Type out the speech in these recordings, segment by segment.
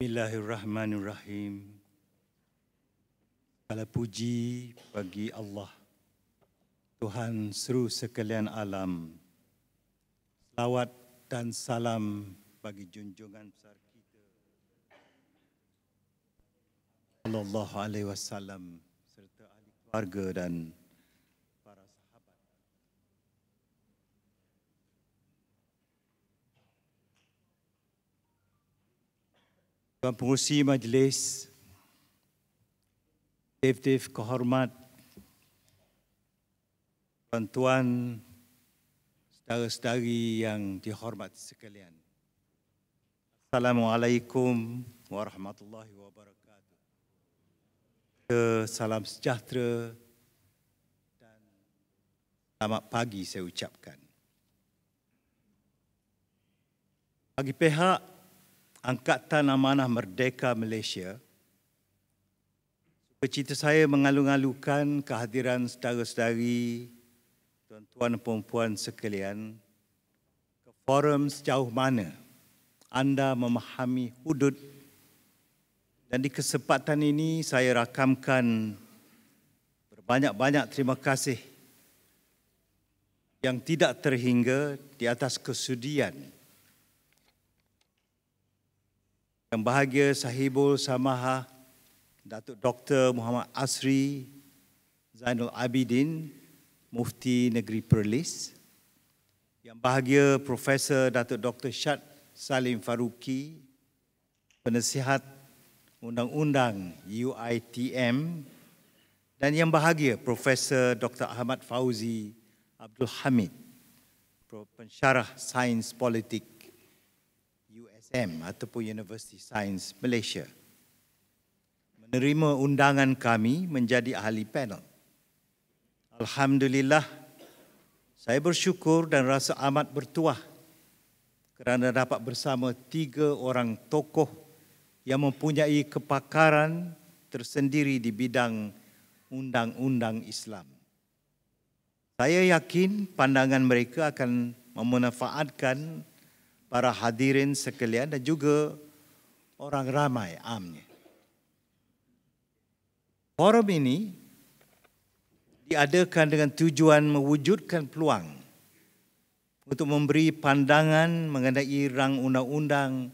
Bismillahirrahmanirrahim. Segala puji bagi Allah, Tuhan seru sekalian alam. Selawat dan salam bagi junjungan besar kita. Sallallahu alaihi wasallam serta ahli keluarga dan Tuan Pengurusi Majlis, Dev-Dev Kehormat, Tuan-Tuan, Saudara-saudari yang dihormat sekalian. Assalamualaikum warahmatullahi wabarakatuh. Salam sejahtera dan selamat pagi saya ucapkan. Bagi pihak Angkatan Amanah Merdeka Malaysia. Bercita saya mengalung alukan kehadiran saudara-saudari, tuan-tuan dan perempuan sekalian ke forum sejauh mana anda memahami hudud dan di kesempatan ini saya rakamkan berbanyak-banyak terima kasih yang tidak terhingga di atas kesudian Yang bahagia Sahibul Samaha Datuk Dr. Muhammad Asri Zainul Abidin Mufti Negeri Perlis Yang bahagia Profesor Datuk Dr. Syad Salim Faruqi Penasihat Undang-Undang UITM dan yang bahagia Profesor Dr. Ahmad Fauzi Abdul Hamid, pensyarah sains politik USM ataupun University Sains Malaysia menerima undangan kami menjadi ahli panel. Alhamdulillah, saya bersyukur dan rasa amat bertuah kerana dapat bersama tiga orang tokoh yang mempunyai kepakaran tersendiri di bidang undang-undang Islam. Saya yakin pandangan mereka akan memanfaatkan para hadirin sekalian dan juga orang ramai amnya. Forum ini diadakan dengan tujuan mewujudkan peluang untuk memberi pandangan mengenai rang undang-undang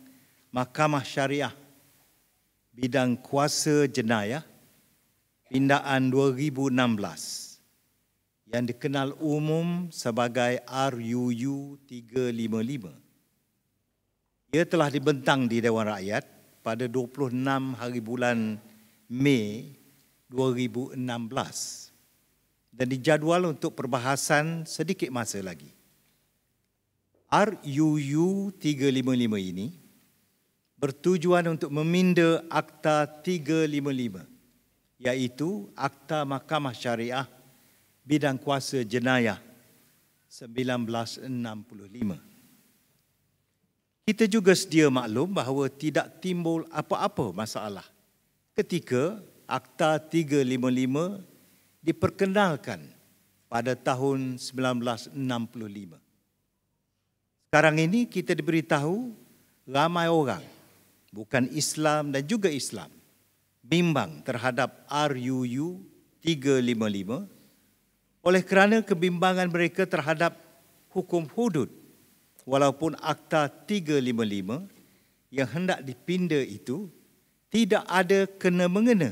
Mahkamah Syariah bidang kuasa jenayah pindaan 2016 yang dikenal umum sebagai RUU 355 ia telah dibentang di Dewan Rakyat pada 26 hari bulan Mei 2016 dan dijadual untuk perbahasan sedikit masa lagi. RUU 355 ini bertujuan untuk meminda Akta 355 iaitu Akta Mahkamah Syariah Bidang Kuasa Jenayah 1965. Kita juga sedia maklum bahawa tidak timbul apa-apa masalah ketika Akta 355 diperkenalkan pada tahun 1965. Sekarang ini kita diberitahu ramai orang bukan Islam dan juga Islam bimbang terhadap RUU 355 oleh kerana kebimbangan mereka terhadap hukum hudud walaupun Akta 355 yang hendak dipinda itu tidak ada kena-mengena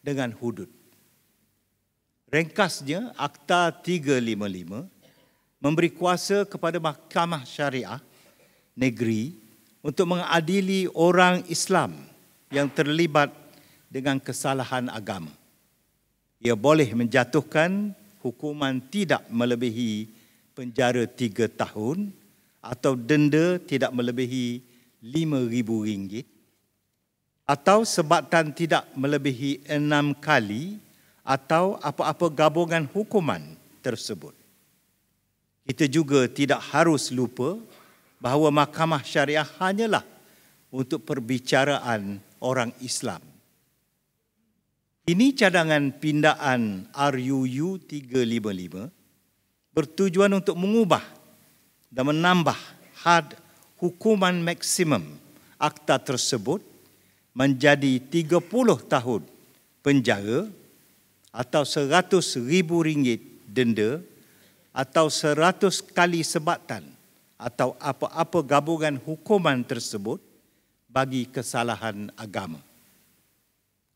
dengan hudud. Ringkasnya, Akta 355 memberi kuasa kepada Mahkamah Syariah Negeri untuk mengadili orang Islam yang terlibat dengan kesalahan agama. Ia boleh menjatuhkan hukuman tidak melebihi penjara tiga tahun atau denda tidak melebihi lima ribu ringgit, atau sebatan tidak melebihi enam kali atau apa-apa gabungan hukuman tersebut. Kita juga tidak harus lupa bahawa mahkamah syariah hanyalah untuk perbicaraan orang Islam. Ini cadangan pindaan RUU 355 bertujuan untuk mengubah dan menambah had hukuman maksimum akta tersebut menjadi 30 tahun penjara atau rm ringgit denda atau 100 kali sebatan atau apa-apa gabungan hukuman tersebut bagi kesalahan agama.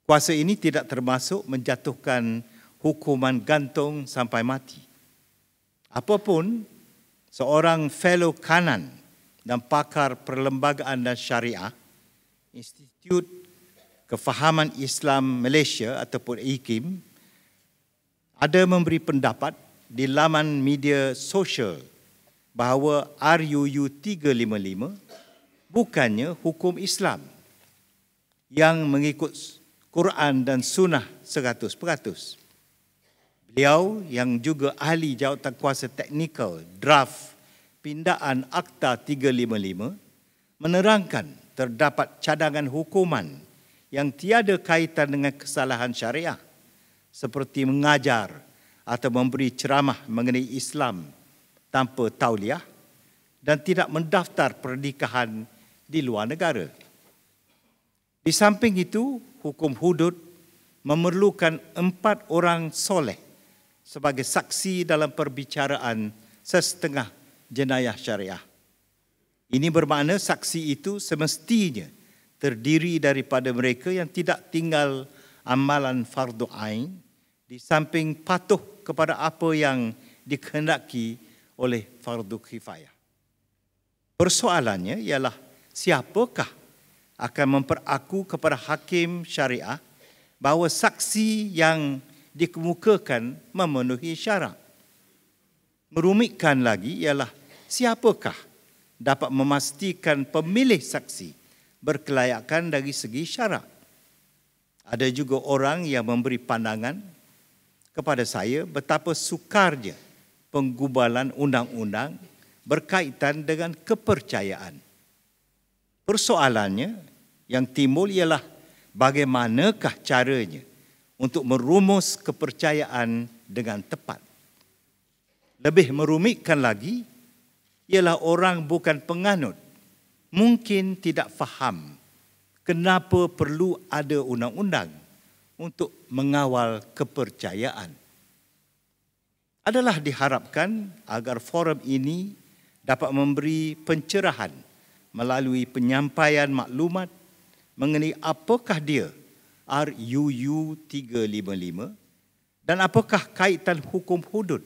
Kuasa ini tidak termasuk menjatuhkan hukuman gantung sampai mati. Apapun seorang fellow kanan dan pakar perlembagaan dan syariah, Institut Kefahaman Islam Malaysia ataupun IKIM, ada memberi pendapat di laman media sosial bahawa RUU 355 bukannya hukum Islam yang mengikut Quran dan Sunnah Beliau yang juga ahli jawatankuasa teknikal draft pindaan Akta 355 menerangkan terdapat cadangan hukuman yang tiada kaitan dengan kesalahan syariah seperti mengajar atau memberi ceramah mengenai Islam tanpa tauliah dan tidak mendaftar pernikahan di luar negara. Di samping itu, hukum hudud memerlukan empat orang soleh sebagai saksi dalam perbicaraan sesetengah jenayah syariah. Ini bermakna saksi itu semestinya terdiri daripada mereka yang tidak tinggal amalan fardu ain di samping patuh kepada apa yang dikehendaki oleh fardu kifayah. Persoalannya ialah siapakah akan memperaku kepada hakim syariah bahawa saksi yang dikemukakan memenuhi syarat. Merumitkan lagi ialah siapakah dapat memastikan pemilih saksi berkelayakan dari segi syarat. Ada juga orang yang memberi pandangan kepada saya betapa sukarnya penggubalan undang-undang berkaitan dengan kepercayaan. Persoalannya yang timbul ialah bagaimanakah caranya untuk merumus kepercayaan dengan tepat. Lebih merumitkan lagi ialah orang bukan penganut mungkin tidak faham kenapa perlu ada undang-undang untuk mengawal kepercayaan. Adalah diharapkan agar forum ini dapat memberi pencerahan melalui penyampaian maklumat mengenai apakah dia RUU 355 dan apakah kaitan hukum hudud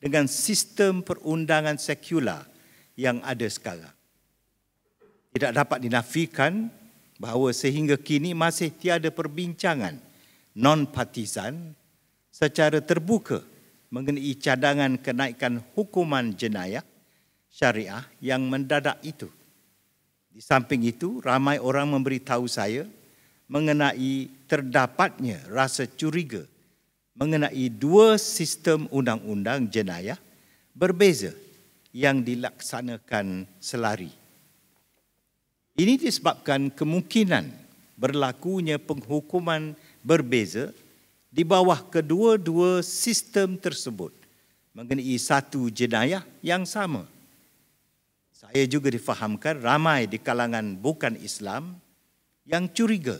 dengan sistem perundangan sekular yang ada sekarang. Tidak dapat dinafikan bahawa sehingga kini masih tiada perbincangan non-partisan secara terbuka mengenai cadangan kenaikan hukuman jenayah syariah yang mendadak itu. Di samping itu, ramai orang memberitahu saya mengenai terdapatnya rasa curiga mengenai dua sistem undang-undang jenayah berbeza yang dilaksanakan selari. Ini disebabkan kemungkinan berlakunya penghukuman berbeza di bawah kedua-dua sistem tersebut mengenai satu jenayah yang sama. Saya juga difahamkan ramai di kalangan bukan Islam yang curiga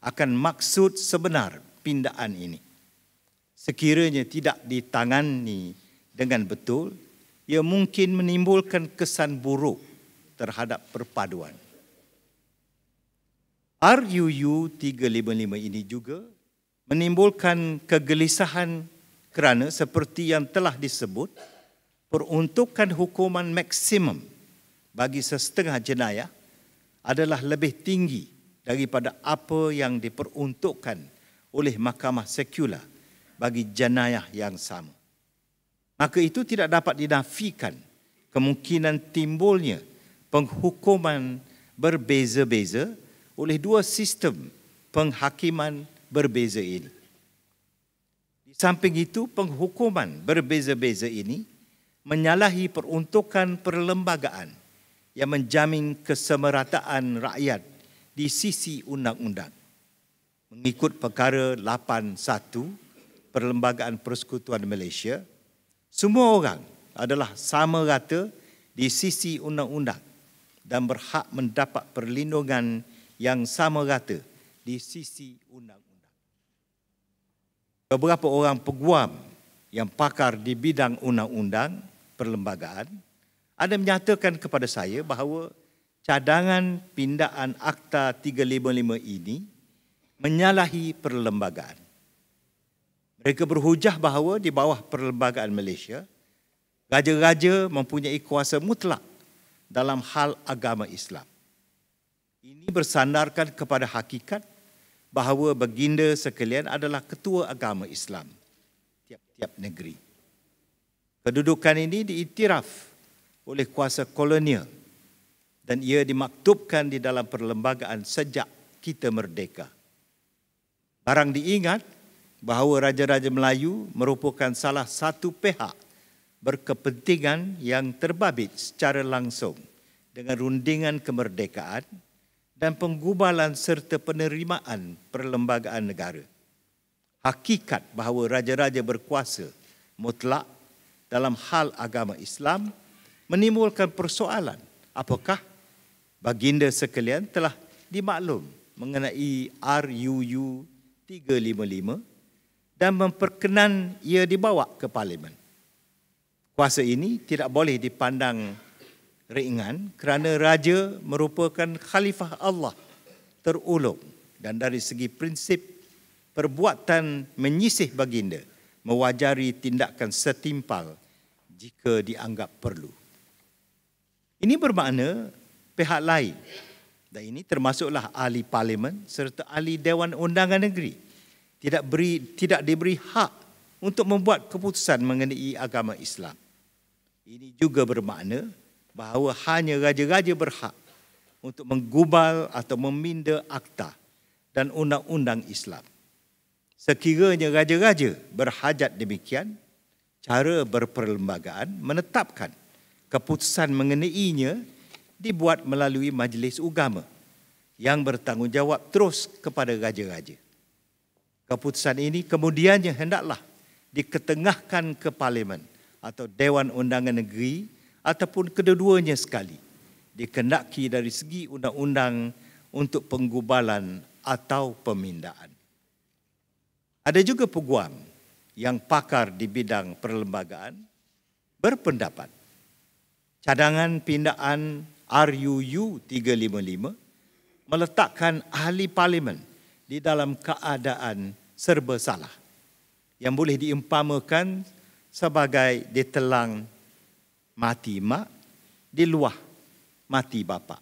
akan maksud sebenar pindaan ini. Sekiranya tidak ditangani dengan betul, ia mungkin menimbulkan kesan buruk terhadap perpaduan. RUU 355 ini juga menimbulkan kegelisahan kerana seperti yang telah disebut, peruntukan hukuman maksimum bagi sesetengah jenayah adalah lebih tinggi daripada apa yang diperuntukkan oleh mahkamah sekular bagi jenayah yang sama. Maka itu tidak dapat dinafikan kemungkinan timbulnya penghukuman berbeza-beza oleh dua sistem penghakiman berbeza ini. Di samping itu, penghukuman berbeza-beza ini menyalahi peruntukan perlembagaan yang menjamin kesemerataan rakyat di sisi undang-undang mengikut perkara 81 Perlembagaan Persekutuan Malaysia semua orang adalah sama rata di sisi undang-undang dan berhak mendapat perlindungan yang sama rata di sisi undang-undang. Beberapa orang peguam yang pakar di bidang undang-undang perlembagaan ada menyatakan kepada saya bahawa cadangan pindaan Akta 355 ini menyalahi perlembagaan. Mereka berhujah bahawa di bawah perlembagaan Malaysia, raja-raja mempunyai kuasa mutlak dalam hal agama Islam. Ini bersandarkan kepada hakikat bahawa baginda sekalian adalah ketua agama Islam tiap-tiap negeri. Kedudukan ini diiktiraf oleh kuasa kolonial dan ia dimaktubkan di dalam perlembagaan sejak kita merdeka. Barang diingat bahawa Raja-Raja Melayu merupakan salah satu pihak berkepentingan yang terbabit secara langsung dengan rundingan kemerdekaan dan penggubalan serta penerimaan perlembagaan negara. Hakikat bahawa Raja-Raja berkuasa mutlak dalam hal agama Islam menimbulkan persoalan apakah baginda sekalian telah dimaklum mengenai RUU 355 dan memperkenan ia dibawa ke parlimen. Kuasa ini tidak boleh dipandang ringan kerana raja merupakan khalifah Allah terulung dan dari segi prinsip perbuatan menyisih baginda mewajari tindakan setimpal jika dianggap perlu. Ini bermakna pihak lain. Dan ini termasuklah ahli parlimen serta ahli dewan undangan negeri tidak beri tidak diberi hak untuk membuat keputusan mengenai agama Islam. Ini juga bermakna bahawa hanya raja-raja berhak untuk menggubal atau meminda akta dan undang-undang Islam. Sekiranya raja-raja berhajat demikian, cara berperlembagaan menetapkan keputusan mengenainya dibuat melalui majlis ugama yang bertanggungjawab terus kepada raja-raja. Keputusan ini kemudiannya hendaklah diketengahkan ke parlimen atau Dewan Undangan Negeri ataupun kedua-duanya sekali dikendaki dari segi undang-undang untuk penggubalan atau pemindaan. Ada juga peguam yang pakar di bidang perlembagaan berpendapat cadangan pindaan RUU 355 meletakkan ahli parlimen di dalam keadaan serba salah yang boleh diumpamakan sebagai ditelang mati mak di luar mati bapa.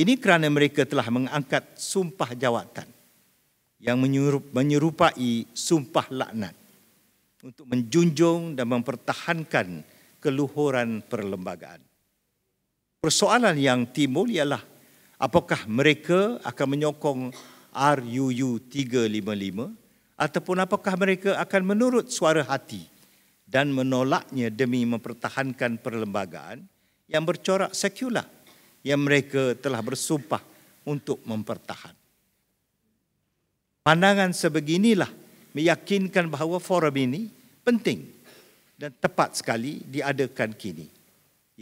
Ini kerana mereka telah mengangkat sumpah jawatan yang menyerupai sumpah laknat untuk menjunjung dan mempertahankan keluhuran perlembagaan persoalan yang timbul ialah apakah mereka akan menyokong RUU 355 ataupun apakah mereka akan menurut suara hati dan menolaknya demi mempertahankan perlembagaan yang bercorak sekular yang mereka telah bersumpah untuk mempertahankan? Pandangan sebeginilah meyakinkan bahawa forum ini penting dan tepat sekali diadakan kini.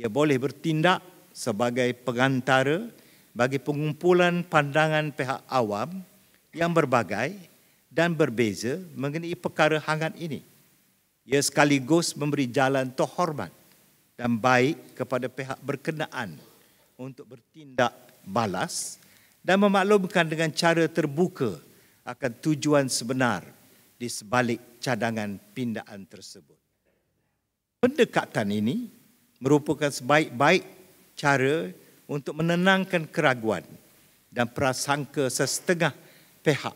Ia boleh bertindak sebagai pengantara bagi pengumpulan pandangan pihak awam yang berbagai dan berbeza mengenai perkara hangat ini. Ia sekaligus memberi jalan toh hormat dan baik kepada pihak berkenaan untuk bertindak balas dan memaklumkan dengan cara terbuka akan tujuan sebenar di sebalik cadangan pindaan tersebut. Pendekatan ini merupakan sebaik-baik cara untuk menenangkan keraguan dan prasangka sesetengah pihak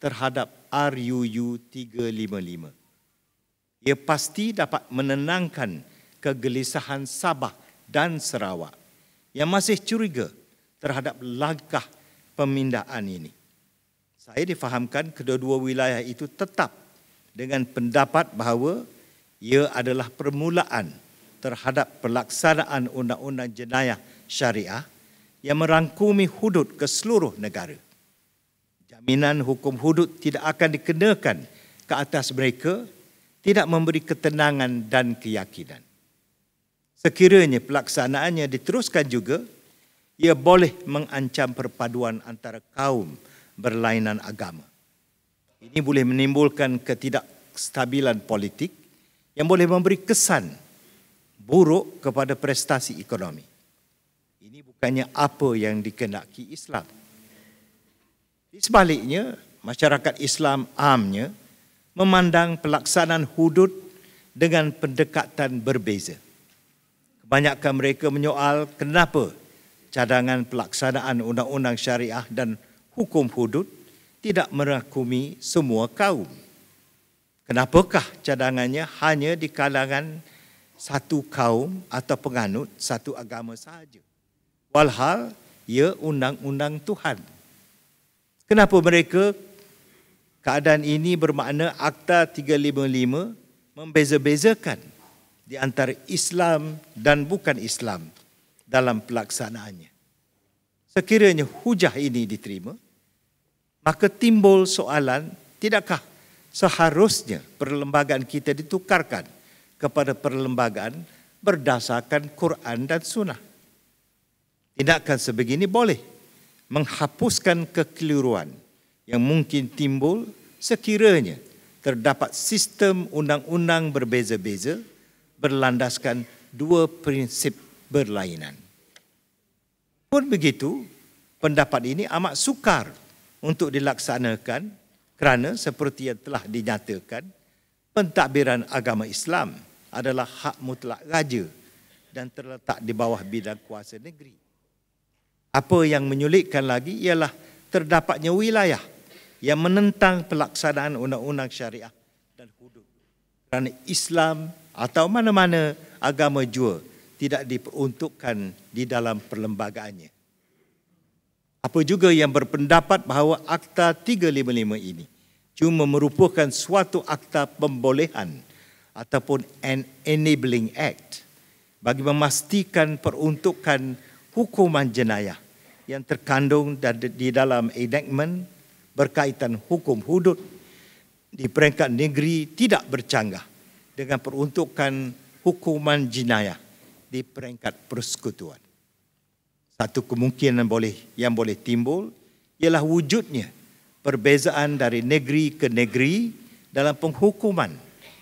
terhadap RUU 355. Ia pasti dapat menenangkan kegelisahan Sabah dan Sarawak yang masih curiga terhadap langkah pemindaan ini. Saya difahamkan kedua-dua wilayah itu tetap dengan pendapat bahawa ia adalah permulaan terhadap pelaksanaan undang-undang jenayah syariah yang merangkumi hudud ke seluruh negara. Jaminan hukum hudud tidak akan dikenakan ke atas mereka tidak memberi ketenangan dan keyakinan. Sekiranya pelaksanaannya diteruskan juga, ia boleh mengancam perpaduan antara kaum berlainan agama. Ini boleh menimbulkan ketidakstabilan politik yang boleh memberi kesan buruk kepada prestasi ekonomi. Ini bukannya apa yang dikenaki Islam. Di sebaliknya, masyarakat Islam amnya memandang pelaksanaan hudud dengan pendekatan berbeza. Kebanyakan mereka menyoal kenapa cadangan pelaksanaan undang-undang syariah dan hukum hudud tidak merakumi semua kaum. Kenapakah cadangannya hanya di kalangan satu kaum atau penganut satu agama sahaja. Walhal ia undang-undang Tuhan. Kenapa mereka keadaan ini bermakna Akta 355 membeza-bezakan di antara Islam dan bukan Islam dalam pelaksanaannya. Sekiranya hujah ini diterima, maka timbul soalan tidakkah seharusnya perlembagaan kita ditukarkan kepada perlembagaan berdasarkan Quran dan Sunnah. Tindakan sebegini boleh menghapuskan kekeliruan yang mungkin timbul sekiranya terdapat sistem undang-undang berbeza-beza berlandaskan dua prinsip berlainan. Pun begitu, pendapat ini amat sukar untuk dilaksanakan kerana seperti yang telah dinyatakan pentadbiran agama Islam adalah hak mutlak raja dan terletak di bawah bidang kuasa negeri. Apa yang menyulitkan lagi ialah terdapatnya wilayah yang menentang pelaksanaan undang-undang syariah dan hudud kerana Islam atau mana-mana agama jua tidak diperuntukkan di dalam perlembagaannya. Apa juga yang berpendapat bahawa Akta 355 ini cuma merupakan suatu akta pembolehan ataupun an enabling act bagi memastikan peruntukan hukuman jenayah yang terkandung di dalam enactment berkaitan hukum hudud di peringkat negeri tidak bercanggah dengan peruntukan hukuman jenayah di peringkat persekutuan. Satu kemungkinan boleh yang boleh timbul ialah wujudnya perbezaan dari negeri ke negeri dalam penghukuman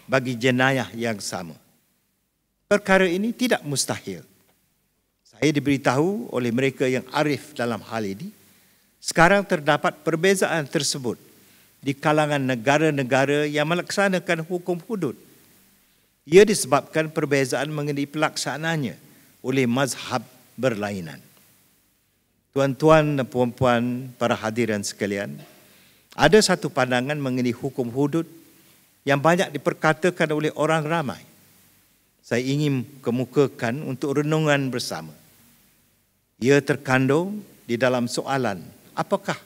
bagi jenayah yang sama. Perkara ini tidak mustahil. Saya diberitahu oleh mereka yang arif dalam hal ini, sekarang terdapat perbezaan tersebut di kalangan negara-negara yang melaksanakan hukum hudud. Ia disebabkan perbezaan mengenai pelaksanaannya oleh mazhab berlainan. Tuan-tuan dan puan-puan para hadirin sekalian, ada satu pandangan mengenai hukum hudud yang banyak diperkatakan oleh orang ramai. Saya ingin kemukakan untuk renungan bersama. Ia terkandung di dalam soalan, apakah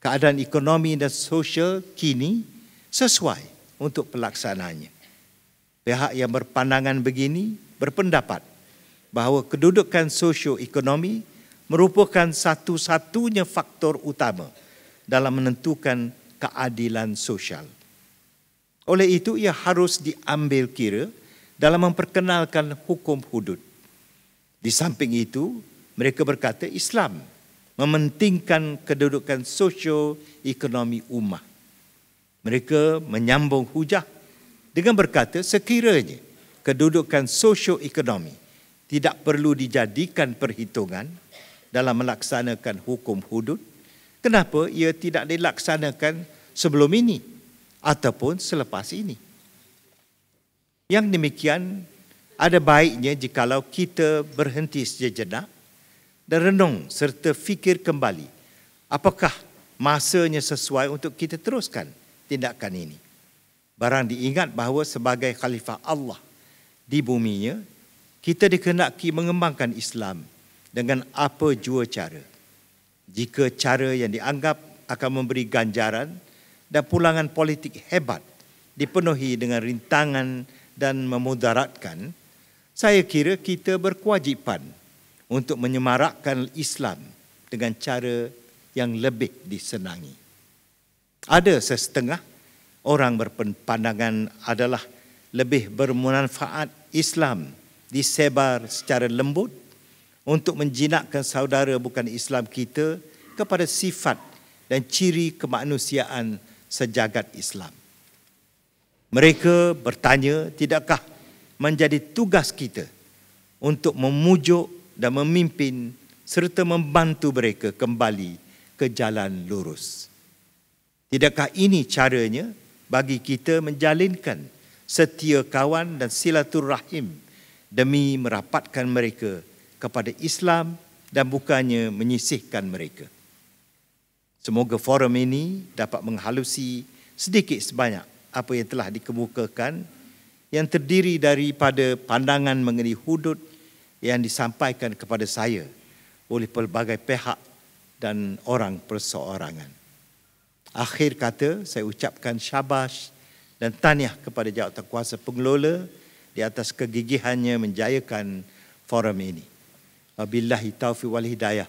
keadaan ekonomi dan sosial kini sesuai untuk pelaksanaannya? Pihak yang berpandangan begini berpendapat bahawa kedudukan ekonomi merupakan satu-satunya faktor utama dalam menentukan keadilan sosial. Oleh itu ia harus diambil kira dalam memperkenalkan hukum hudud. Di samping itu, mereka berkata Islam mementingkan kedudukan sosio-ekonomi umat. Mereka menyambung hujah dengan berkata sekiranya kedudukan sosio-ekonomi tidak perlu dijadikan perhitungan dalam melaksanakan hukum hudud, kenapa ia tidak dilaksanakan sebelum ini ataupun selepas ini. Yang demikian ada baiknya jikalau kita berhenti sejenak dan renung serta fikir kembali apakah masanya sesuai untuk kita teruskan tindakan ini. Barang diingat bahawa sebagai khalifah Allah di buminya, kita dikenaki mengembangkan Islam dengan apa jua cara. Jika cara yang dianggap akan memberi ganjaran dan pulangan politik hebat dipenuhi dengan rintangan dan memudaratkan, saya kira kita berkewajipan untuk menyemarakkan Islam dengan cara yang lebih disenangi. Ada sesetengah orang berpandangan adalah lebih bermanfaat Islam disebar secara lembut untuk menjinakkan saudara bukan Islam kita kepada sifat dan ciri kemanusiaan sejagat Islam. Mereka bertanya, tidakkah menjadi tugas kita untuk memujuk dan memimpin serta membantu mereka kembali ke jalan lurus? Tidakkah ini caranya bagi kita menjalinkan setia kawan dan silaturahim demi merapatkan mereka kepada Islam dan bukannya menyisihkan mereka? Semoga forum ini dapat menghalusi sedikit sebanyak apa yang telah dikemukakan yang terdiri daripada pandangan mengenai hudud yang disampaikan kepada saya oleh pelbagai pihak dan orang perseorangan. Akhir kata, saya ucapkan syabas dan taniah kepada jawatan kuasa pengelola di atas kegigihannya menjayakan forum ini. Wabillahi taufiq wal hidayah.